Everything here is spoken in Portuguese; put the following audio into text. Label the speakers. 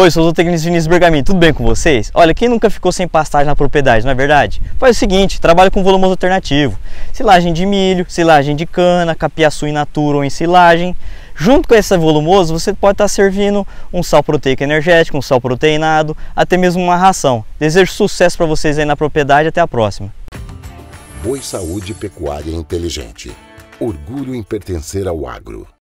Speaker 1: Oi, sou o técnico Vinícius Bergamin, tudo bem com vocês? Olha, quem nunca ficou sem pastagem na propriedade, não é verdade? Faz o seguinte, trabalha com volumoso alternativo, silagem de milho, silagem de cana, capiaçu in natura ou em silagem. Junto com esse volumoso, você pode estar servindo um sal proteico energético, um sal proteinado, até mesmo uma ração. Desejo sucesso para vocês aí na propriedade, até a próxima.
Speaker 2: Boi Saúde Pecuária Inteligente. Orgulho em pertencer ao agro.